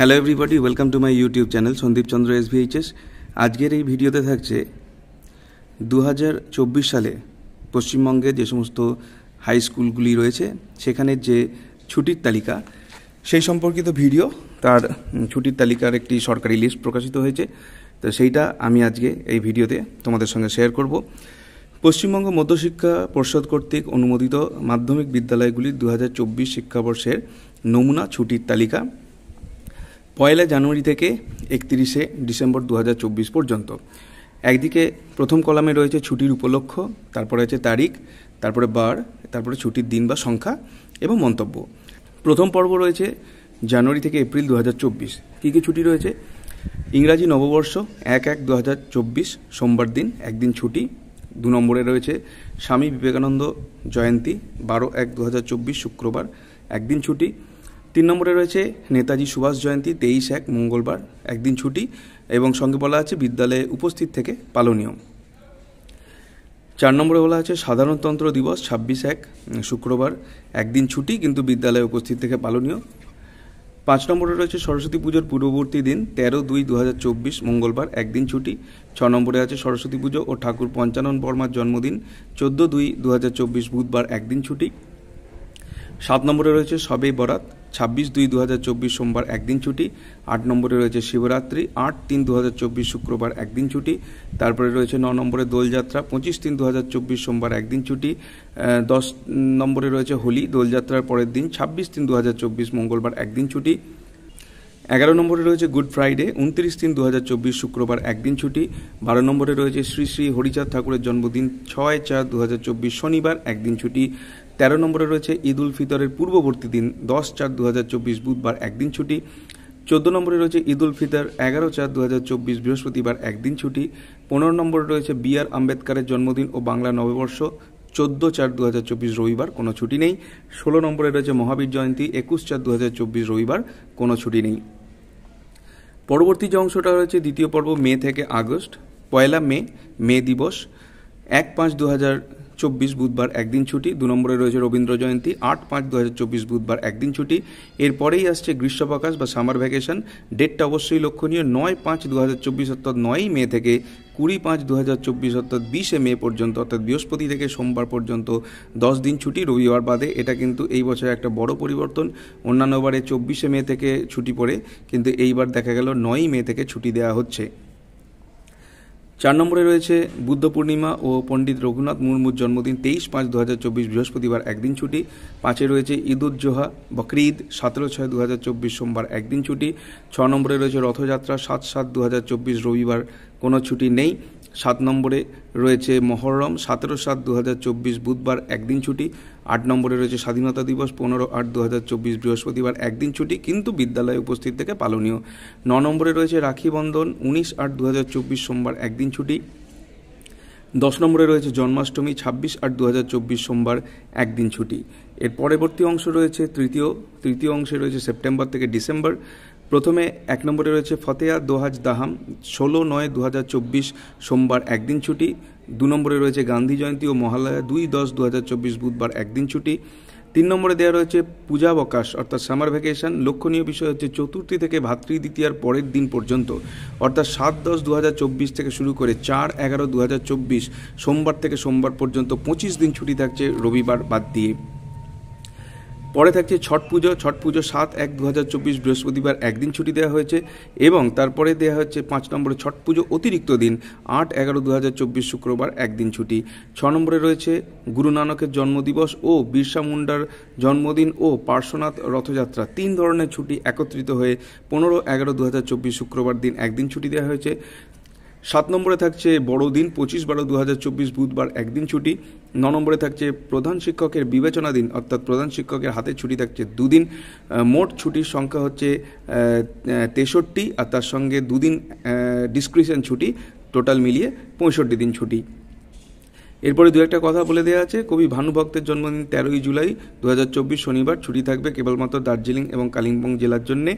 hello everybody welcome to my YouTube channel Sandeep Chandra S VHS আজকের এই ভিডিওতে থাকছে দু সালে পশ্চিমবঙ্গে যে সমস্ত হাই স্কুলগুলি রয়েছে সেখানের যে ছুটির তালিকা সেই সম্পর্কিত ভিডিও তার ছুটির তালিকার একটি সরকারি লিস্ট প্রকাশিত হয়েছে তো সেইটা আমি আজকে এই ভিডিওতে তোমাদের সঙ্গে শেয়ার করব পশ্চিমবঙ্গ মধ্যশিক্ষা পর্ষদ কর্তৃক অনুমোদিত মাধ্যমিক বিদ্যালয়গুলির দু শিক্ষাবর্ষের নমুনা ছুটির তালিকা পয়লা জানুয়ারি থেকে একত্রিশে ডিসেম্বর দু পর্যন্ত একদিকে প্রথম কলামে রয়েছে ছুটির উপলক্ষ তারপরে আছে তারিখ তারপরে বার তারপরে ছুটির দিন বা সংখ্যা এবং মন্তব্য প্রথম পর্ব রয়েছে জানুয়ারি থেকে এপ্রিল দু হাজার চব্বিশ কী কী ছুটি রয়েছে ইংরাজি নববর্ষ এক এক দু হাজার চব্বিশ সোমবার দিন একদিন ছুটি দু নম্বরে রয়েছে স্বামী বিবেকানন্দ জয়ন্তী বারো এক দু হাজার চব্বিশ শুক্রবার একদিন ছুটি তিন নম্বরে রয়েছে নেতাজি সুভাষ জয়ন্তী তেইশ এক মঙ্গলবার একদিন ছুটি এবং সঙ্গে বলা আছে বিদ্যালয়ে উপস্থিত থেকে পালনীয় চার নম্বরে বলা আছে সাধারণতন্ত্র দিবস ছাব্বিশ এক শুক্রবার একদিন ছুটি কিন্তু বিদ্যালয়ে উপস্থিত থেকে পালনীয় পাঁচ নম্বরে রয়েছে সরস্বতী পুজোর পূর্ববর্তী দিন তেরো দুই দু মঙ্গলবার একদিন ছুটি ছ নম্বরে আছে সরস্বতী পুজো ও ঠাকুর পঞ্চানন বর্মার জন্মদিন চোদ্দো দুই দু বুধবার একদিন ছুটি সাত নম্বরে রয়েছে সবেই বরাত ছাব্বিশ দুই দু চব্বিশ সোমবার একদিন ছুটি আট নম্বরে রয়েছে শিবরাত্রি আট তিন দু চব্বিশ শুক্রবার একদিন ছুটি তারপরে রয়েছে ন নম্বরে দোলযাত্রা পঁচিশ তিন দু চব্বিশ সোমবার একদিন ছুটি দশ নম্বরে রয়েছে হোলি দোলযাত্রার পরের দিন ছাব্বিশ তিন দু চব্বিশ মঙ্গলবার একদিন ছুটি এগারো নম্বরে রয়েছে গুড ফ্রাইডে উনত্রিশ তিন দু চব্বিশ শুক্রবার একদিন ছুটি বারো নম্বরে রয়েছে শ্রী শ্রী হরিচাঁদ ঠাকুরের জন্মদিন ছয় চার দু চব্বিশ শনিবার একদিন ছুটি তেরো নম্বরে রয়েছে ঈদ উল ফিতরের পূর্ববর্তী দিন দশ চার দু বুধবার একদিন ছুটি চোদ্দ নম্বরে রয়েছে ঈদ উল ফিতর এগারো চার দু বৃহস্পতিবার একদিন ছুটি পনেরো নম্বরে রয়েছে বি আর আম্বেদকারের জন্মদিন ও বাংলা নববর্ষ চোদ্দ চার দু রবিবার কোনো ছুটি নেই ষোলো নম্বরে রয়েছে মহাবীর জয়ন্তী একুশ চার দু রবিবার কোনো ছুটি নেই পরবর্তী যে অংশটা রয়েছে দ্বিতীয় পর্ব মে থেকে আগস্ট পয়লা মে মে দিবস এক পাঁচ দু চব্বিশ বুধবার একদিন ছুটি দু নম্বরে রয়েছে রবীন্দ্র জয়ন্তী আট পাঁচ দু বুধবার একদিন ছুটি এরপরেই আসছে গ্রীষ্মপ্রকাশ বা সামার ভ্যাকেশন ডেটটা অবশ্যই লক্ষণীয় নয় পাঁচ দু অর্থাৎ নয়ই মে থেকে কুড়ি পাঁচ দু অর্থাৎ বিশে মে পর্যন্ত অর্থাৎ বৃহস্পতি থেকে সোমবার পর্যন্ত দশ দিন ছুটি রবিবার বাদে এটা কিন্তু এই বছর একটা বড় পরিবর্তন অন্যান্যবারে চব্বিশে মে থেকে ছুটি পড়ে কিন্তু এইবার দেখা গেল নয়ই মে থেকে ছুটি দেওয়া হচ্ছে চার নম্বরে রয়েছে বুদ্ধ পূর্ণিমা ও পণ্ডিত রঘুনাথ মুর্মুর জন্মদিন তেইশ পাঁচ দু হাজার চব্বিশ বৃহস্পতিবার একদিন ছুটি পাঁচে রয়েছে ঈদ উজ্জোহা বকরিদ সতেরো ছয় দু হাজার চব্বিশ সোমবার একদিন ছুটি ছ নম্বরে রয়েছে রথযাত্রা সাত সাত দু হাজার চব্বিশ রবিবার কোনো ছুটি নেই সাত নম্বরে রয়েছে মহরম সতেরো সাত দু বুধবার একদিন ছুটি আট নম্বরে রয়েছে স্বাধীনতা দিবস পনেরো আট দু বৃহস্পতিবার একদিন ছুটি কিন্তু বিদ্যালয়ে উপস্থিত থেকে পালনীয় ন নম্বরে রয়েছে রাখি বন্ধন উনিশ আট দু সোমবার একদিন ছুটি দশ নম্বরে রয়েছে জন্মাষ্টমী ছাব্বিশ আট দু সোমবার একদিন ছুটি এর পরবর্তী অংশ রয়েছে তৃতীয় তৃতীয় অংশে রয়েছে সেপ্টেম্বর থেকে ডিসেম্বর প্রথমে এক নম্বরে রয়েছে ফতেয়া দোহাজ দাহাম ষোলো নয় দু সোমবার একদিন ছুটি দু নম্বরে রয়েছে গান্ধী জয়ন্তী ও মহালয়া দুই দশ দু বুধবার একদিন ছুটি তিন নম্বরে দেওয়া রয়েছে পূজাবকাশ অর্থাৎ সামার ভ্যাকেশন লক্ষণীয় বিষয় হচ্ছে চতুর্থী থেকে ভাতৃ দ্বিতীয়ার পরের দিন পর্যন্ত অর্থাৎ সাত দশ দু থেকে শুরু করে চার এগারো দু সোমবার থেকে সোমবার পর্যন্ত পঁচিশ দিন ছুটি থাকছে রবিবার বাদ দিয়ে পরে থাকছে ছট পুজো ছট পুজো সাত এক দু হাজার চব্বিশ বৃহস্পতিবার একদিন ছুটি দেওয়া হয়েছে এবং তারপরে দেওয়া হচ্ছে পাঁচ নম্বরে ছট পুজো অতিরিক্ত দিন আট এগারো দু হাজার চব্বিশ শুক্রবার একদিন ছুটি ছ নম্বরে রয়েছে গুরু নানকের জন্মদিবস ও বিরসা মুন্ডার জন্মদিন ও পার্শ্বনাথ রথযাত্রা তিন ধরনের ছুটি একত্রিত হয়ে পনেরো এগারো দু হাজার চব্বিশ শুক্রবার দিন একদিন ছুটি দেওয়া হয়েছে সাত নম্বরে থাকছে বড়দিন পঁচিশ বারো দু চব্বিশ বুধবার একদিন ছুটি ন নম্বরে থাকছে প্রধান শিক্ষকের বিবেচনা দিন অর্থাৎ প্রধান শিক্ষকের হাতে ছুটি থাকছে দুদিন মোট ছুটির সংখ্যা হচ্ছে তেষট্টি আর তার সঙ্গে দুদিন ডিসক্রিপশন ছুটি টোটাল মিলিয়ে পঁয়ষট্টি দিন ছুটি এরপরে দু একটা কথা বলে দেওয়া আছে কবি ভানুভক্তের জন্মদিন তেরোই জুলাই দু শনিবার ছুটি থাকবে কেবলমাত্র দার্জিলিং এবং কালিম্পং জেলার জন্যে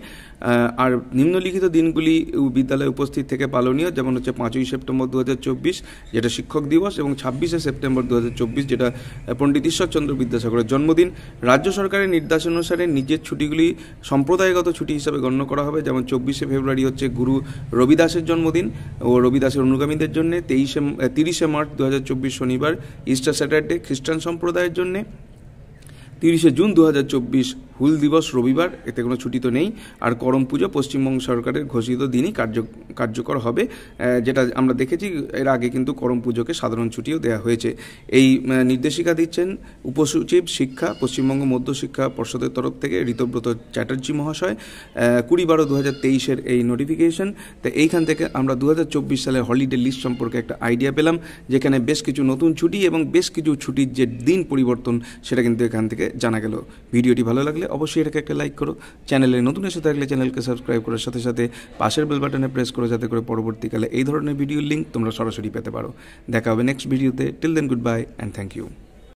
আর নিম্নলিখিত দিনগুলি বিদ্যালয়ে উপস্থিত থেকে পালনীয় যেমন হচ্ছে পাঁচই সেপ্টেম্বর দু যেটা শিক্ষক দিবস এবং ছাব্বিশে সেপ্টেম্বর দু যেটা পণ্ডিত ঈশ্বরচন্দ্র বিদ্যাসাগরের জন্মদিন রাজ্য সরকারের নির্দেশানুসারে নিজের ছুটিগুলি সম্প্রদায়গত ছুটি হিসাবে গণ্য করা হবে যেমন চব্বিশে ফেব্রুয়ারি হচ্ছে গুরু রবিদাসের জন্মদিন ও রবিদাসের অনুগামীদের জন্য তেইশে তিরিশে মার্চ দু শনি শনিবার ইস্টার স্যাটারডে খ্রিস্টান সম্প্রদায়ের জন্যে তিরিশে জুন দু হুল দিবস রবিবার এতে কোনো ছুটি তো নেই আর করম পুজো পশ্চিমবঙ্গ সরকারের ঘোষিত দিনই কার্য কার্যকর হবে যেটা আমরা দেখেছি এর আগে কিন্তু করম পুজোকে সাধারণ ছুটিও দেওয়া হয়েছে এই নির্দেশিকা দিচ্ছেন উপসচিব শিক্ষা পশ্চিমবঙ্গ মধ্য শিক্ষা পর্ষদের তরফ থেকে ঋতব্রত চ্যাটার্জি মহাশয় কুড়ি বারো দু হাজার তেইশের এই নোটিফিকেশন তো এইখান থেকে আমরা দু হাজার চব্বিশ সালের হলিডে লিস্ট সম্পর্কে একটা আইডিয়া পেলাম যেখানে বেশ কিছু নতুন ছুটি এবং বেশ কিছু ছুটির যে দিন পরিবর্তন সেটা কিন্তু এখান থেকে জানা গেল ভিডিওটি ভালো লাগলে অবশ্যই এটাকে একটা লাইক করো চ্যানেলে নতুন এসে থাকলে চ্যানেলকে সাবস্ক্রাইব করার সাথে সাথে পাশের বেল বাটনে প্রেস করো যাতে করে পরবর্তীকালে এই ধরনের ভিডিওর লিঙ্ক তোমরা সরাসরি পেতে পারো দেখা হবে নেক্সট ভিডিওতে till then good bye and thank you